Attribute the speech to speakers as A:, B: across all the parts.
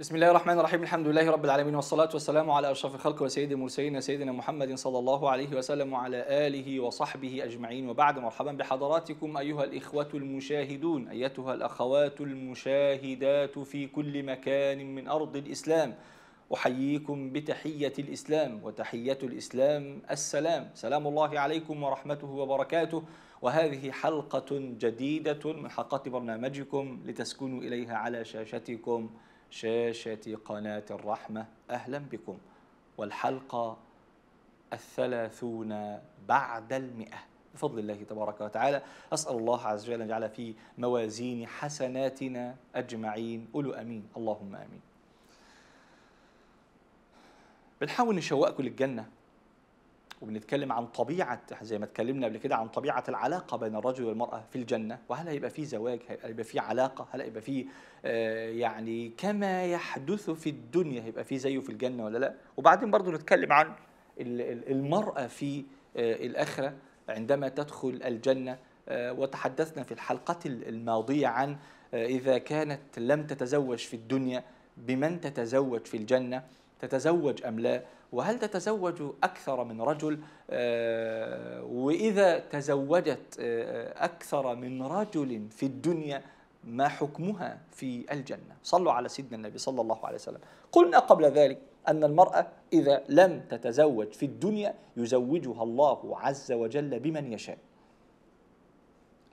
A: بسم الله الرحمن الرحيم الحمد لله رب العالمين والصلاة والسلام على أشرف الخلق وسيد المرسلين سيدنا محمد صلى الله عليه وسلم وعلى آله وصحبه أجمعين وبعد مرحبا بحضراتكم أيها الإخوة المشاهدون أيتها الأخوات المشاهدات في كل مكان من أرض الإسلام أحييكم بتحية الإسلام وتحية الإسلام السلام سلام الله عليكم ورحمته وبركاته وهذه حلقة جديدة من حلقات برنامجكم لتسكنوا إليها على شاشتكم شاشة قناة الرحمة أهلا بكم والحلقة الثلاثون بعد المئة بفضل الله تبارك وتعالى أسأل الله عز وجل أن يجعل في موازين حسناتنا أجمعين قولوا أمين اللهم أمين بنحاول نشوقكم للجنة وبنتكلم عن طبيعة زي ما اتكلمنا قبل كده عن طبيعة العلاقة بين الرجل والمرأة في الجنة وهل هيبقى في زواج هيبقى في علاقة هل هيبقى في آه، يعني كما يحدث في الدنيا هيبقى في زيه في الجنة ولا لا وبعدين برضو نتكلم عن المرأة في آه، الآخرة عندما تدخل الجنة آه، وتحدثنا في الحلقة الماضية عن إذا كانت لم تتزوج في الدنيا بمن تتزوج في الجنة تتزوج أم لا وهل تتزوج أكثر من رجل آه، وإذا تزوجت آه، أكثر من رجل في الدنيا ما حكمها في الجنة صلوا على سيدنا النبي صلى الله عليه وسلم قلنا قبل ذلك أن المرأة إذا لم تتزوج في الدنيا يزوجها الله عز وجل بمن يشاء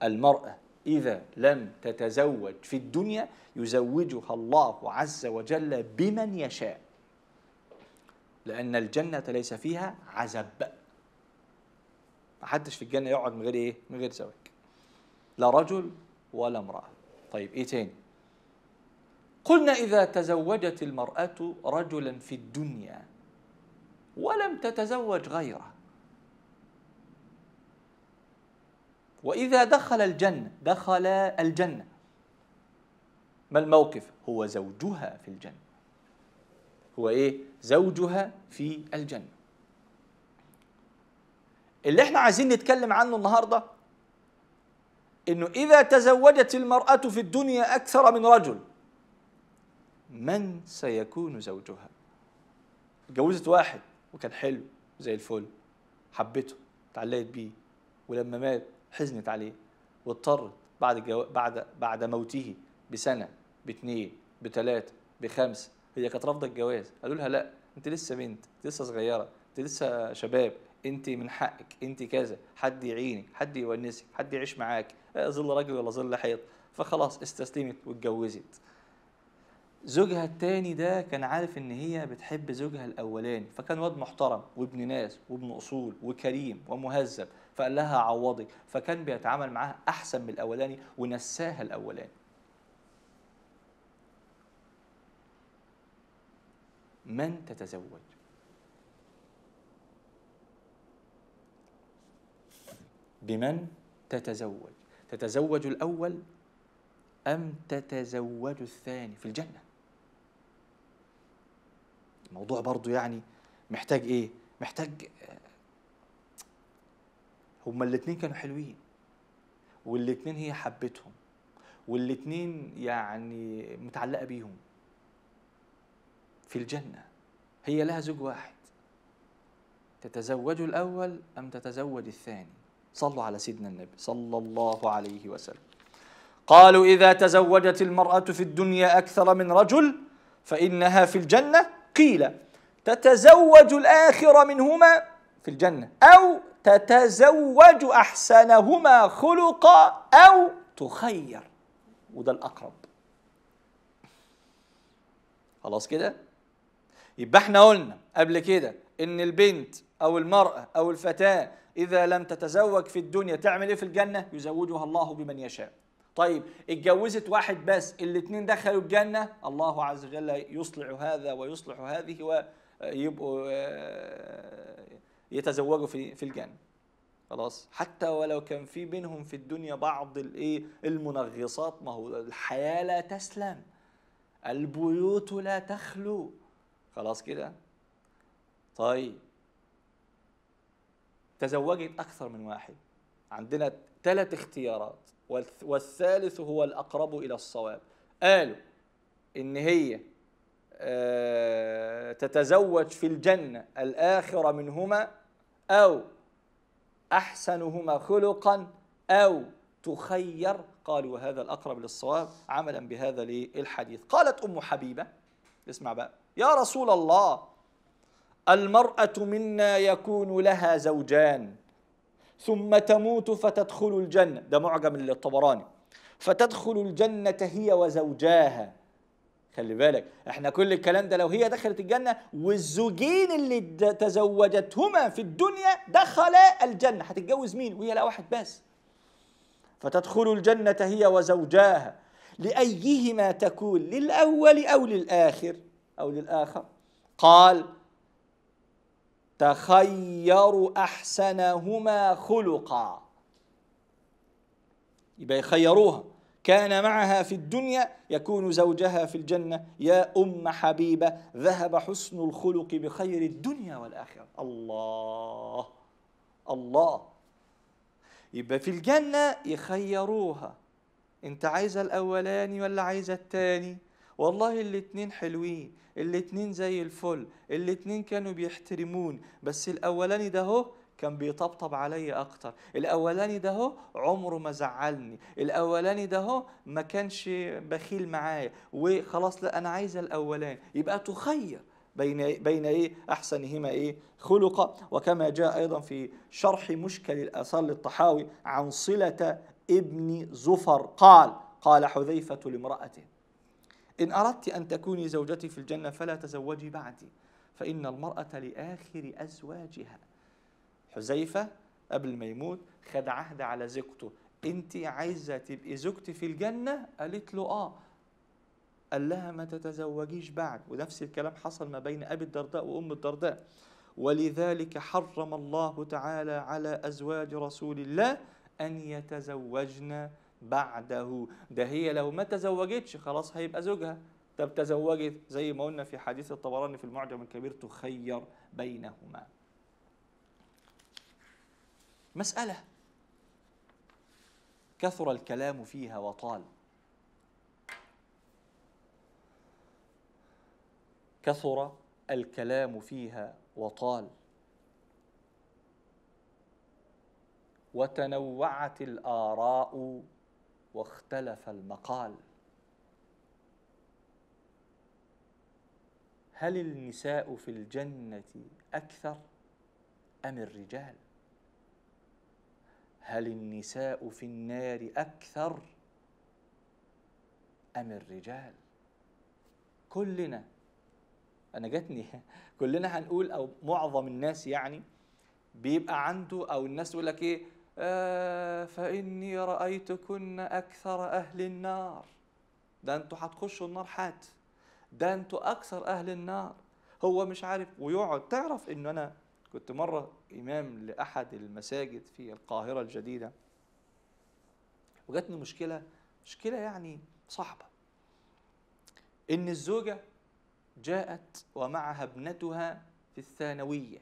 A: المرأة إذا لم تتزوج في الدنيا يزوجها الله عز وجل بمن يشاء لأن الجنة ليس فيها عزب محدش في الجنة يقعد من غير إيه؟ من غير زواج لا رجل ولا امرأة طيب إيه تاني؟ قلنا إذا تزوجت المرأة رجلا في الدنيا ولم تتزوج غيره وإذا دخل الجنة دخل الجنة ما الموقف؟ هو زوجها في الجنة هو إيه؟ زوجها في الجنة اللي احنا عايزين نتكلم عنه النهارده انه اذا تزوجت المرأة في الدنيا اكثر من رجل من سيكون زوجها اتجوزت واحد وكان حلو زي الفل حبته اتعلقت بيه ولما مات حزنت عليه واضطرت بعد بعد بعد موته بسنه باتنين بثلاثه بخمسه هي كانت رافضه الجواز قالوا لها لا انت لسه بنت انت لسه صغيره انت لسه شباب انت من حقك انت كذا حد يعينك حد يونسك حد يعيش معاك ظل راجل ولا ظل حيط فخلاص استسلمت واتجوزت زوجها التاني ده كان عارف ان هي بتحب زوجها الاولاني فكان واد محترم وابن ناس وابن اصول وكريم ومهذب فقال لها عوضك فكان بيتعامل معاها احسن من الاولاني ونساها الاولاني من تتزوج بمن تتزوج تتزوج الأول أم تتزوج الثاني في الجنة الموضوع برضو يعني محتاج إيه محتاج آه، هما الاثنين كانوا حلوين والاثنين هي حبتهم والاثنين يعني متعلقة بيهم في الجنة هي لها زوج واحد تتزوج الأول أم تتزوج الثاني صلوا على سيدنا النبي صلى الله عليه وسلم قالوا إذا تزوجت المرأة في الدنيا أكثر من رجل فإنها في الجنة قيل تتزوج الآخر منهما في الجنة أو تتزوج أحسنهما خلقا أو تخير وده الأقرب خلاص كده يبقى احنا قلنا قبل كده ان البنت او المراه او الفتاه اذا لم تتزوج في الدنيا تعمل ايه في الجنه يزوجها الله بمن يشاء طيب اتجوزت واحد بس الاثنين دخلوا الجنه الله عز وجل يصلح هذا ويصلح هذه ويبقوا آه، يتزوجوا في في الجنه خلاص حتى ولو كان في بينهم في الدنيا بعض الايه المنغصات ما هو الحياه لا تسلم البيوت لا تخلو خلاص كده طيب تزوجت أكثر من واحد عندنا ثلاث اختيارات والثالث هو الأقرب إلى الصواب قالوا إن هي آه، تتزوج في الجنة الآخرة منهما أو أحسنهما خلقا أو تخير قالوا هذا الأقرب للصواب عملا بهذا للحديث قالت أم حبيبة اسمع بقى يا رسول الله المرأة منا يكون لها زوجان ثم تموت فتدخل الجنة ده معجم للطبراني فتدخل الجنة هي وزوجاها خلي بالك احنا كل الكلام ده لو هي دخلت الجنة والزوجين اللي تزوجتهما في الدنيا دخلا الجنة هتتجوز مين وهي لا واحد بس فتدخل الجنة هي وزوجاها لأيهما تكون للأول أو للآخر أو للآخر قال تخير أحسنهما خلقا يبقى يخيروها كان معها في الدنيا يكون زوجها في الجنة يا أم حبيبة ذهب حسن الخلق بخير الدنيا والآخرة الله الله يبقى في الجنة يخيروها أنت عايزة الأولاني ولا عايزة الثاني والله الاتنين حلوين الاتنين زي الفل الاتنين كانوا بيحترمون بس الاولاني ده هو كان بيطبطب عليا اكتر الاولاني ده هو عمره ما زعلني الاولاني ده هو ما كانش بخيل معايا وخلاص لا انا عايزه الاولاني يبقى تخير بين إيه، بين ايه احسنهما ايه خلقا وكما جاء ايضا في شرح مشكل الاثار للطحاوي عن صله ابن زفر قال قال حذيفه لامراته إن أردت أن تكوني زوجتي في الجنة فلا تزوجي بعدي فإن المرأة لآخر أزواجها حذيفة قبل ما يموت خد عهد على زوجته أنت عايزة تبقي زوجتي في الجنة قالت له آه قال لها ما تتزوجيش بعد ونفس الكلام حصل ما بين أبي الدرداء وأم الدرداء ولذلك حرم الله تعالى على أزواج رسول الله أن يتزوجن بعده ده هي لو ما تزوجتش خلاص هيبقى زوجها طب تزوجت زي ما قلنا في حديث الطبراني في المعجم الكبير تخير بينهما مسألة كثر الكلام فيها وطال كثر الكلام فيها وطال وتنوعت الآراء واختلف المقال هل النساء في الجنة أكثر أم الرجال؟ هل النساء في النار أكثر أم الرجال؟ كلنا أنا جاتني كلنا هنقول أو معظم الناس يعني بيبقى عنده أو الناس تقول لك إيه آه، فإني رأيتكن أكثر أهل النار ده أنتوا هتخشوا النار حات ده أنتوا أكثر أهل النار هو مش عارف ويقعد تعرف إن أنا كنت مرة إمام لأحد المساجد في القاهرة الجديدة وجاتني مشكلة مشكلة يعني صعبة إن الزوجة جاءت ومعها ابنتها في الثانوية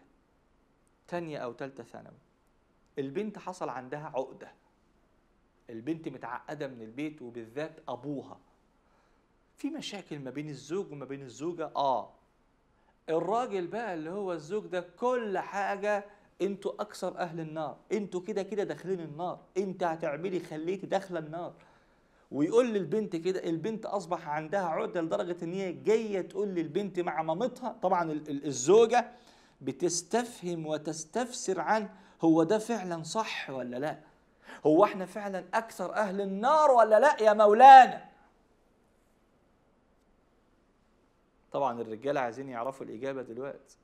A: تانية أو ثالثه ثانوي البنت حصل عندها عقده البنت متعقده من البيت وبالذات ابوها في مشاكل ما بين الزوج وما بين الزوجه اه الراجل بقى اللي هو الزوج ده كل حاجه انتوا اكثر اهل النار انتوا كده كده داخلين النار انت هتعملي خليتي داخله النار ويقول للبنت كده البنت اصبح عندها عقده لدرجه ان هي جايه تقول للبنت مع مامتها طبعا الزوجه بتستفهم وتستفسر عن هو ده فعلا صح ولا لا هو احنا فعلا اكثر اهل النار ولا لا يا مولانا طبعا الرجاله عايزين يعرفوا الاجابه دلوقتي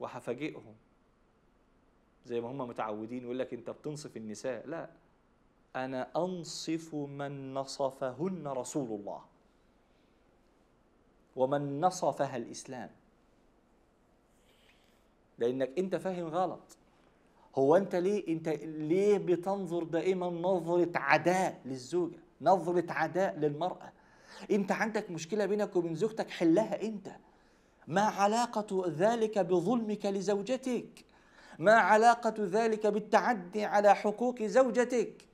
A: وهفاجئهم زي ما هم متعودين يقول لك انت بتنصف النساء لا انا انصف من نصفهن رسول الله ومن نصفها الاسلام لانك انت فاهم غلط هو انت ليه انت ليه بتنظر دائما نظره عداء للزوجه نظره عداء للمراه انت عندك مشكله بينك وبين زوجتك حلها انت ما علاقه ذلك بظلمك لزوجتك ما علاقه ذلك بالتعدي على حقوق زوجتك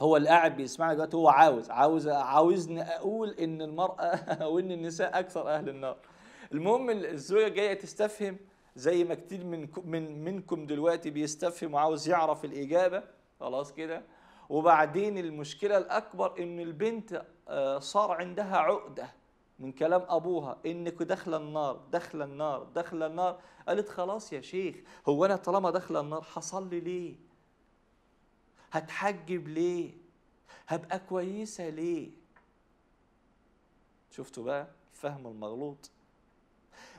A: هو اللي قاعد بيسمعني دلوقتي هو عاوز عاوز عاوزني اقول ان المراه وان النساء اكثر اهل النار المهم الزوجه جايه تستفهم زي ما كتير من من منكم دلوقتي بيستفهم وعاوز يعرف الاجابه خلاص كده وبعدين المشكله الاكبر ان البنت آه، صار عندها عقده من كلام ابوها انك داخله النار داخله النار داخله النار قالت خلاص يا شيخ هو انا طالما داخله النار حصل لي ليه هتحجب ليه هبقى كويسه ليه شفتوا بقى الفهم المغلوط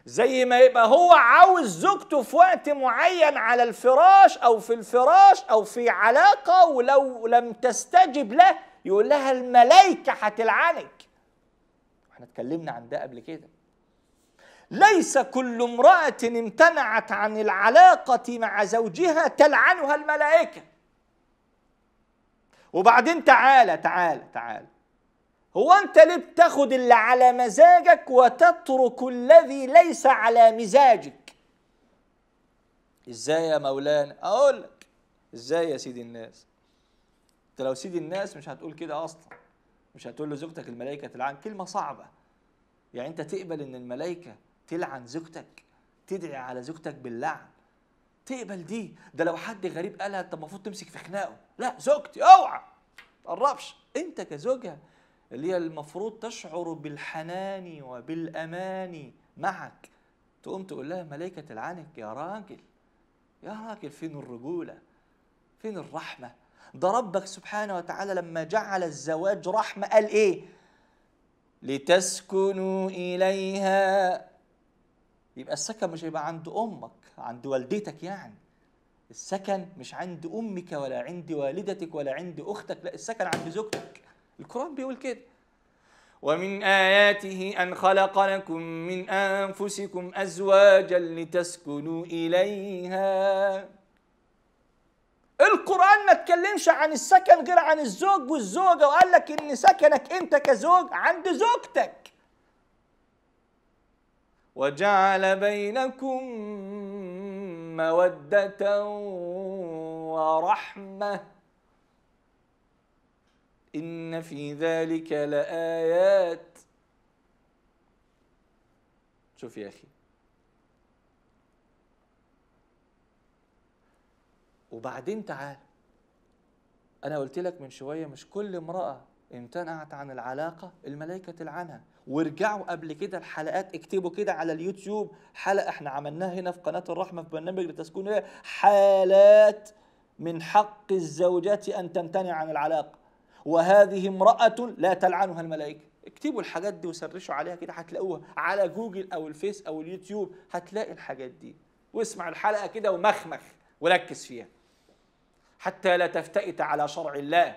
A: زي ما يبقى هو عاوز زوجته في وقت معين على الفراش او في الفراش او في علاقه ولو لم تستجب له يقول لها الملائكه هتلعنك احنا اتكلمنا عن ده قبل كده ليس كل امراه امتنعت عن العلاقه مع زوجها تلعنها الملائكه وبعدين تعالى تعالى تعالى هو انت ليه بتاخد اللي على مزاجك وتترك الذي ليس على مزاجك ازاي يا مولانا اقول لك ازاي يا سيدي الناس انت لو سيدي الناس مش هتقول كده اصلا مش هتقول لزوجتك الملائكه تلعن كلمه صعبه يعني انت تقبل ان الملائكه تلعن زوجتك تدعي على زوجتك باللعن تقبل دي ده لو حد غريب قالها انت المفروض تمسك في خناقه لا زوجتي اوعى ما تقربش انت كزوجها اللي هي المفروض تشعر بالحنان وبالأمان معك تقوم تقول لها ملائكة العنك يا راجل يا راجل فين الرجولة فين الرحمة ده ربك سبحانه وتعالى لما جعل الزواج رحمة قال إيه لتسكنوا إليها يبقى السكن مش هيبقى عند أمك عند والدتك يعني السكن مش عند أمك ولا عند والدتك ولا عند أختك لا السكن عند زوجتك القرآن بيقول كده ومن آياته أن خلق لكم من أنفسكم أزواجا لتسكنوا إليها القرآن ما اتكلمش عن السكن غير عن الزوج والزوجة وقال لك إن سكنك أنت كزوج عند زوجتك وجعل بينكم مودة ورحمة إن في ذلك لآيات شوف يا أخي وبعدين تعال أنا قلت لك من شوية مش كل امرأة امتنعت عن العلاقة الملائكة تلعنها وارجعوا قبل كده الحلقات اكتبوا كده على اليوتيوب حلقة احنا عملناها هنا في قناة الرحمة في برنامج لتسكن حالات من حق الزوجات أن تمتنع عن العلاقة وهذه امرأة لا تلعنها الملائكة اكتبوا الحاجات دي وسرشوا عليها كده هتلاقوها على جوجل او الفيس او اليوتيوب هتلاقي الحاجات دي واسمع الحلقة كده ومخمخ وركز فيها حتى لا تفتئت على شرع الله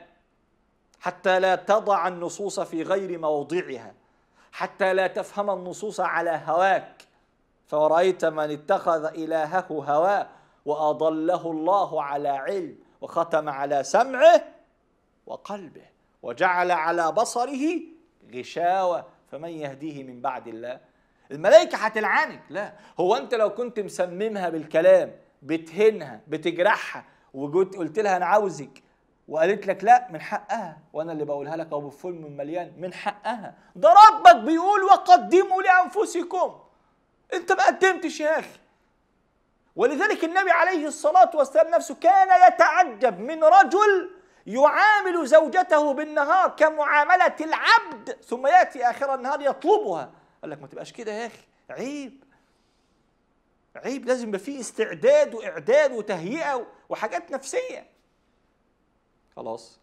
A: حتى لا تضع النصوص في غير موضعها حتى لا تفهم النصوص على هواك فرأيت من اتخذ إلهه هواه وأضله الله على علم وختم على سمعه وقلبه وجعل على بصره غشاوة فمن يهديه من بعد الله الملائكة هتلعنك لا هو أنت لو كنت مسممها بالكلام بتهنها بتجرحها وجيت قلت لها أنا عاوزك وقالت لك لا من حقها وانا اللي بقولها لك اهو من مليان من حقها ده ربك بيقول وقدموا لانفسكم انت ما قدمتش يا اخي ولذلك النبي عليه الصلاه والسلام نفسه كان يتعجب من رجل يعامل زوجته بالنهار كمعاملة العبد ثم يأتي آخر النهار يطلبها قال لك ما تبقاش كده يا أخي عيب عيب لازم يبقى فيه استعداد وإعداد وتهيئة وحاجات نفسية خلاص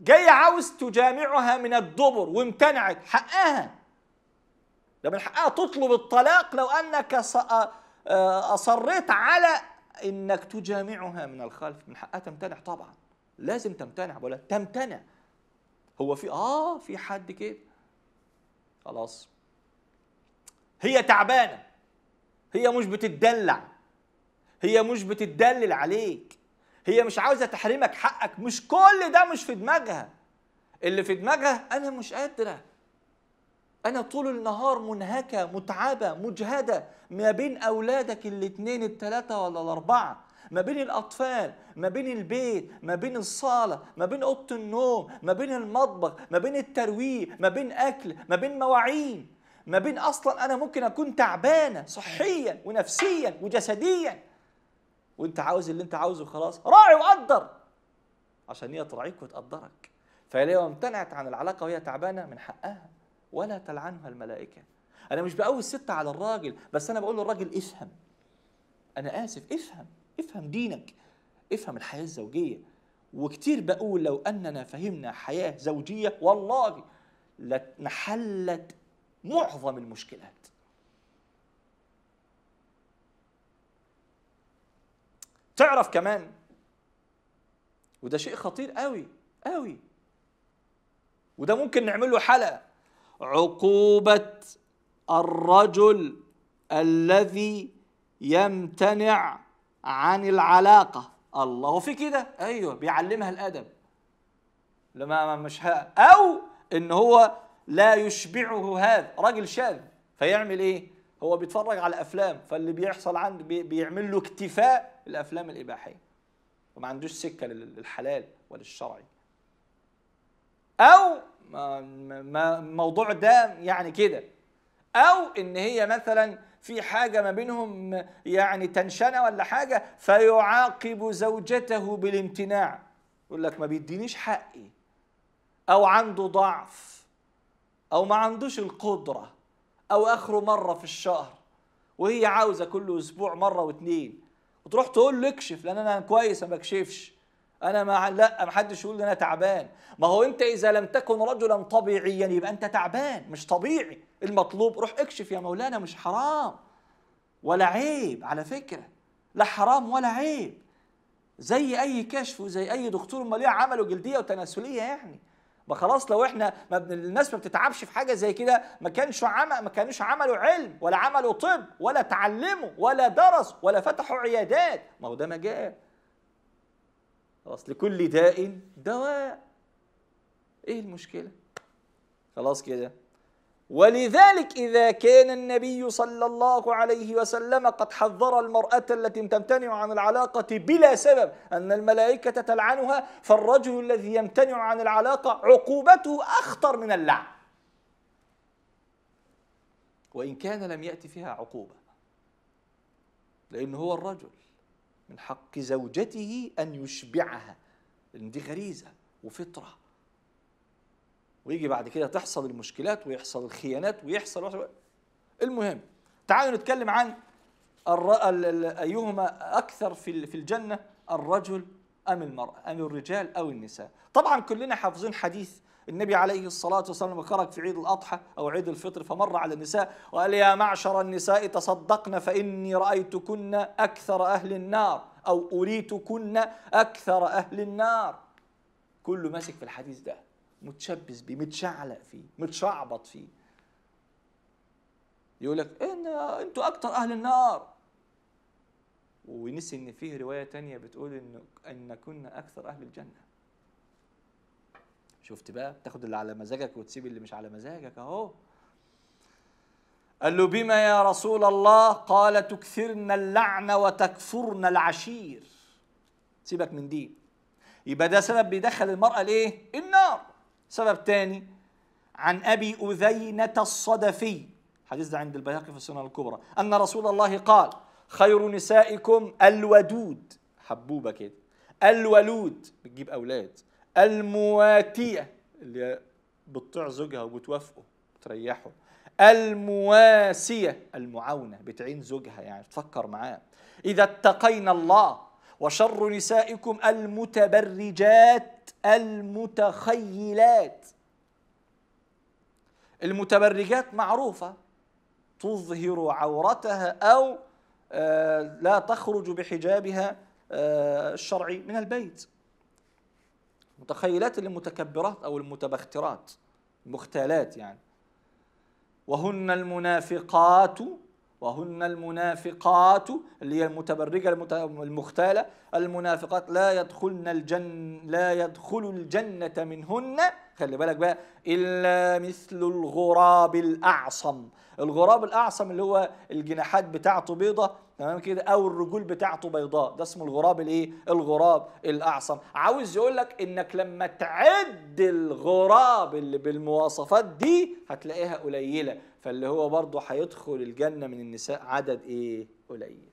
A: جاي عاوز تجامعها من الدبر وامتنعت حقها ده من حقها تطلب الطلاق لو أنك آه، أصريت على انك تجامعها من الخلف من حقها آه، تمتنع طبعا لازم تمتنع ولا تمتنع هو في اه في حد كده خلاص هي تعبانه هي مش بتتدلع هي مش بتدلل عليك هي مش عاوزه تحرمك حقك مش كل ده مش في دماغها اللي في دماغها انا مش قادره أنا طول النهار منهكة متعبة مجهدة ما بين أولادك الاثنين الثلاثة ولا الأربعة ما بين الأطفال ما بين البيت ما بين الصالة ما بين أوضة النوم ما بين المطبخ ما بين الترويق ما بين أكل ما بين مواعين ما بين أصلا أنا ممكن أكون تعبانة صحيا ونفسيا وجسديا وأنت عاوز اللي أنت عاوزه خلاص راعي وقدر عشان هي تراعيك وتقدرك فهي لو امتنعت عن العلاقة وهي تعبانة من حقها ولا تلعنها الملائكة أنا مش بقوي الست على الراجل بس أنا بقول للراجل افهم أنا آسف افهم افهم دينك افهم الحياة الزوجية وكتير بقول لو أننا فهمنا حياة زوجية والله لنحلت معظم المشكلات تعرف كمان وده شيء خطير قوي قوي وده ممكن نعمل له حلقه عقوبه الرجل الذي يمتنع عن العلاقه الله في كده ايوه بيعلمها الادب لما مش ها او ان هو لا يشبعه هذا راجل شاذ فيعمل ايه هو بيتفرج على افلام فاللي بيحصل عنده بيعمل له اكتفاء الافلام الاباحيه وما عندوش سكه للحلال وللشرعي او ما الموضوع ده يعني كده او ان هي مثلا في حاجه ما بينهم يعني تنشنه ولا حاجه فيعاقب زوجته بالامتناع يقول لك ما بيدينيش حقي او عنده ضعف او ما عندوش القدره او اخره مره في الشهر وهي عاوزه كل اسبوع مره واتنين وتروح تقول له اكشف لان انا كويس ما بكشفش انا ما لا ما حدش يقول انا تعبان ما هو انت اذا لم تكن رجلا طبيعيا يبقى انت تعبان مش طبيعي المطلوب روح اكشف يا مولانا مش حرام ولا عيب على فكره لا حرام ولا عيب زي اي كشف وزي اي دكتور امال ليه عمله جلديه وتناسليه يعني ما خلاص لو احنا ما الناس ما بتتعبش في حاجه زي كده ما كانش عمل ما كانوش عملوا علم ولا عملوا طب ولا تعلموا ولا درس ولا فتحوا عيادات ما هو ده مجال خلاص لكل داء دواء ايه المشكله خلاص كده ولذلك إذا كان النبي صلى الله عليه وسلم قد حذر المرأة التي تمتنع عن العلاقة بلا سبب أن الملائكة تلعنها فالرجل الذي يمتنع عن العلاقة عقوبته أخطر من اللعن وإن كان لم يأتي فيها عقوبة لأنه هو الرجل من حق زوجته أن يشبعها لأن دي غريزة وفطرة ويجي بعد كده تحصل المشكلات ويحصل الخيانات ويحصل المهم تعالوا نتكلم عن أيهما أكثر في الجنة الرجل أم المرأة أم الرجال أو النساء طبعا كلنا حافظين حديث النبي عليه الصلاة والسلام خرج في عيد الأضحى أو عيد الفطر فمر على النساء وقال يا معشر النساء تصدقن فإني رأيتكن أكثر أهل النار أو أريتكن أكثر أهل النار كله ماسك في الحديث ده متشبث بيه متشعلق فيه متشعبط فيه يقول لك إن أنتوا أكثر أهل النار ونسي إن فيه رواية تانية بتقول إن أن كنا أكثر أهل الجنة شفت بقى بتاخد اللي على مزاجك وتسيب اللي مش على مزاجك اهو قال له بما يا رسول الله قال تكثرن اللعن وتكفرن العشير سيبك من دي يبقى ده سبب بيدخل المرأة ليه النار سبب تاني عن أبي أذينة الصدفي حديث ده عند البيهقي في السنه الكبرى أن رسول الله قال خير نسائكم الودود حبوبة كده الولود بتجيب أولاد المواتية اللي بتطيع زوجها وبتوافقه بتريحه المواسية المعاونة بتعين زوجها يعني تفكر معاه إذا اتقينا الله وشر نسائكم المتبرجات المتخيلات المتبرجات معروفة تظهر عورتها أو آه، لا تخرج بحجابها آه، الشرعي من البيت متخيلات المتكبرات أو المتبخترات المختالات يعني وهن المنافقات وهن المنافقات اللي هي المتبرجة المختالة المنافقات لا يدخلن الجن لا يدخل الجنة منهن خلي بالك بقى إلا مثل الغراب الأعصم الغراب الأعصم اللي هو الجناحات بتاعته بيضة تمام كده او الرجول بتاعته بيضاء ده اسمه الغراب الايه الغراب الاعصم عاوز يقول لك انك لما تعد الغراب اللي بالمواصفات دي هتلاقيها قليله فاللي هو برضه هيدخل الجنه من النساء عدد ايه قليل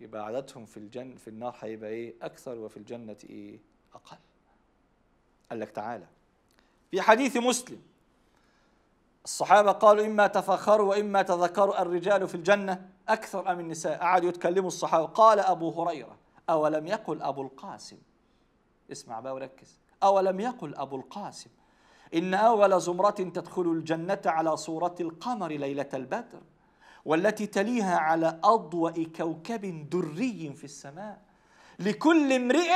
A: يبقى عددهم في الجن في النار هيبقى ايه اكثر وفي الجنه ايه اقل قال لك تعالى في حديث مسلم الصحابة قالوا إما تفخروا وإما تذكروا الرجال في الجنة أكثر أم النساء قعدوا يتكلموا الصحابة قال أبو هريرة أولم يقل أبو القاسم اسمع بقى وركز أولم يقل أبو القاسم إن أول زمرة تدخل الجنة على صورة القمر ليلة البدر والتي تليها على أضوأ كوكب دري في السماء لكل امرئ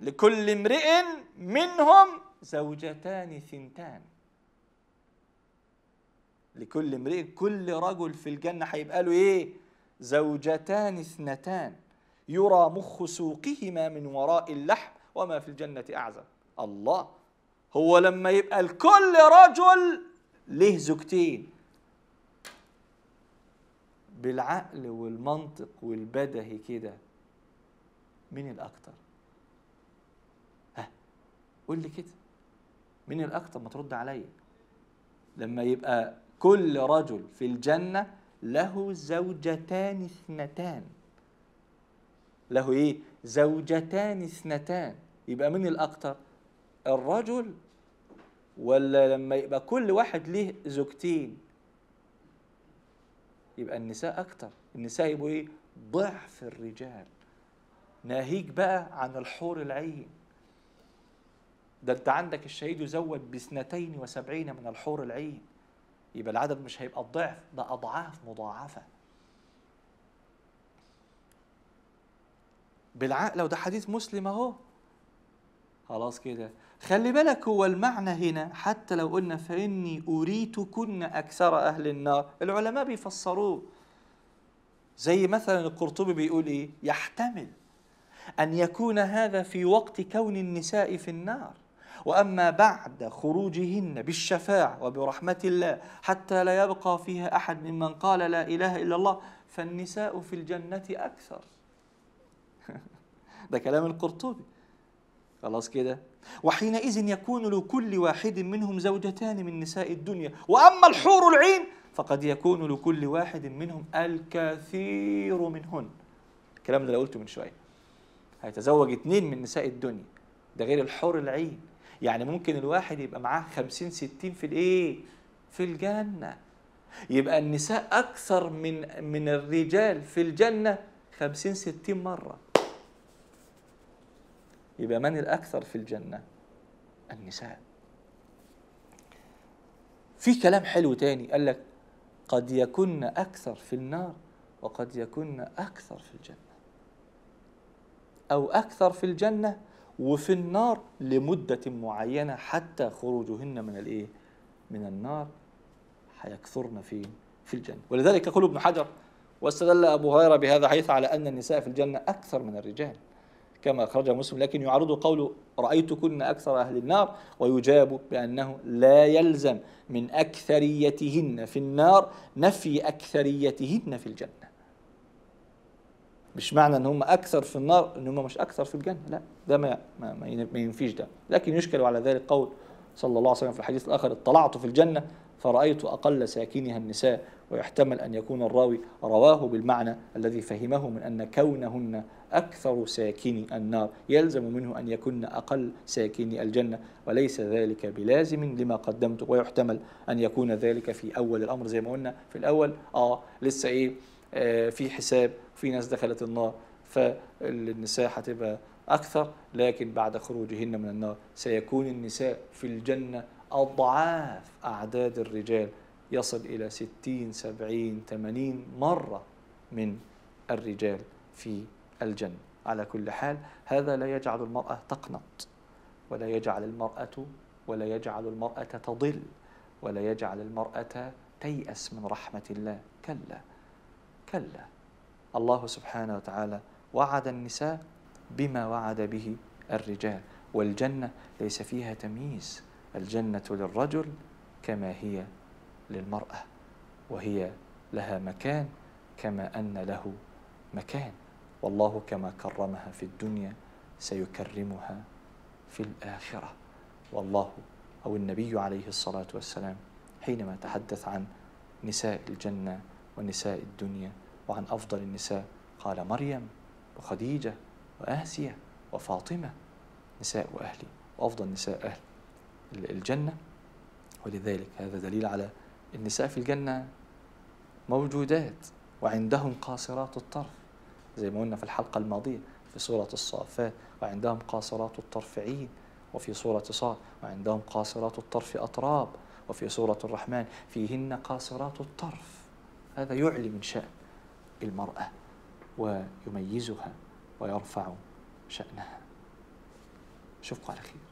A: لكل امرئ منهم زوجتان ثنتان لكل امرئ كل رجل في الجنة هيبقى له إيه زوجتان اثنتان يرى مخ سوقهما من وراء اللحم وما في الجنة أعزب الله هو لما يبقى لكل رجل له زوجتين بالعقل والمنطق والبدهي كده مين الأكتر؟ ها قول لي كده مين الأكتر ما ترد عليا لما يبقى كل رجل في الجنة له زوجتان اثنتان له ايه زوجتان اثنتان يبقى من الاكتر الرجل ولا لما يبقى كل واحد ليه زوجتين يبقى النساء اكتر النساء يبقوا ايه ضعف الرجال ناهيك بقى عن الحور العين ده انت عندك الشهيد يزود باثنتين وسبعين من الحور العين يبقى العدد مش هيبقى الضعف ده أضعاف مضاعفة بالعقل لو ده حديث مسلم أهو خلاص كده خلي بالك هو المعنى هنا حتى لو قلنا فإني أريتكن أكثر أهل النار العلماء بيفسروه زي مثلا القرطبي بيقول إيه يحتمل أن يكون هذا في وقت كون النساء في النار وأما بعد خروجهن بالشفاعة وبرحمة الله حتى لا يبقى فيها أحد ممن قال لا إله إلا الله فالنساء في الجنة أكثر ده كلام القرطبي خلاص كده وحينئذ يكون لكل واحد منهم زوجتان من نساء الدنيا وأما الحور العين فقد يكون لكل واحد منهم الكثير منهن الكلام اللي قلته من شوية هيتزوج اثنين من نساء الدنيا ده غير الحور العين يعني ممكن الواحد يبقى معاه 50 60 في الايه في الجنه يبقى النساء اكثر من من الرجال في الجنه 50 60 مره يبقى من الاكثر في الجنه النساء في كلام حلو تاني قال لك قد يكن اكثر في النار وقد يكن اكثر في الجنه او اكثر في الجنه وفي النار لمدة معينة حتى خروجهن من الايه؟ من النار هيكثرن فين؟ في الجنة ولذلك يقول ابن حجر واستدل أبو هريرة بهذا حيث على أن النساء في الجنة أكثر من الرجال كما أخرج مسلم لكن يعرض رأيت رأيتكن أكثر أهل النار ويجاب بأنه لا يلزم من أكثريتهن في النار نفي أكثريتهن في الجنة مش معنى ان هم اكثر في النار ان هم مش اكثر في الجنه لا ده ما ما, ما ينفيش ده لكن يشكل على ذلك قول صلى الله عليه وسلم في الحديث الاخر اطلعت في الجنه فرايت اقل ساكنها النساء ويحتمل ان يكون الراوي رواه بالمعنى الذي فهمه من ان كونهن اكثر ساكني النار يلزم منه ان يكن اقل ساكني الجنه وليس ذلك بلازم لما قدمته ويحتمل ان يكون ذلك في اول الامر زي ما قلنا في الاول اه لسه ايه آه في حساب وفي ناس دخلت النار فالنساء هتبقى أكثر لكن بعد خروجهن من النار سيكون النساء في الجنة أضعاف أعداد الرجال يصل إلى ستين سبعين ثمانين مرة من الرجال في الجنة على كل حال هذا لا يجعل المرأة تقنط ولا يجعل المرأة ولا يجعل المرأة تضل ولا يجعل المرأة تيأس من رحمة الله كلا كلا الله سبحانه وتعالى وعد النساء بما وعد به الرجال والجنة ليس فيها تمييز الجنة للرجل كما هي للمرأة وهي لها مكان كما أن له مكان والله كما كرمها في الدنيا سيكرمها في الآخرة والله أو النبي عليه الصلاة والسلام حينما تحدث عن نساء الجنة ونساء الدنيا وعن أفضل النساء قال مريم وخديجة وآسية وفاطمة نساء أهلي وأفضل نساء أهل الجنة ولذلك هذا دليل على النساء في الجنة موجودات وعندهم قاصرات الطرف زي ما قلنا في الحلقة الماضية في سورة الصافات وعندهم قاصرات الطرف عين وفي سورة صاد وعندهم قاصرات الطرف أطراب وفي سورة الرحمن فيهن قاصرات الطرف هذا يعلي من شأن المرأة ويميزها ويرفع شأنها أشوفكم على خير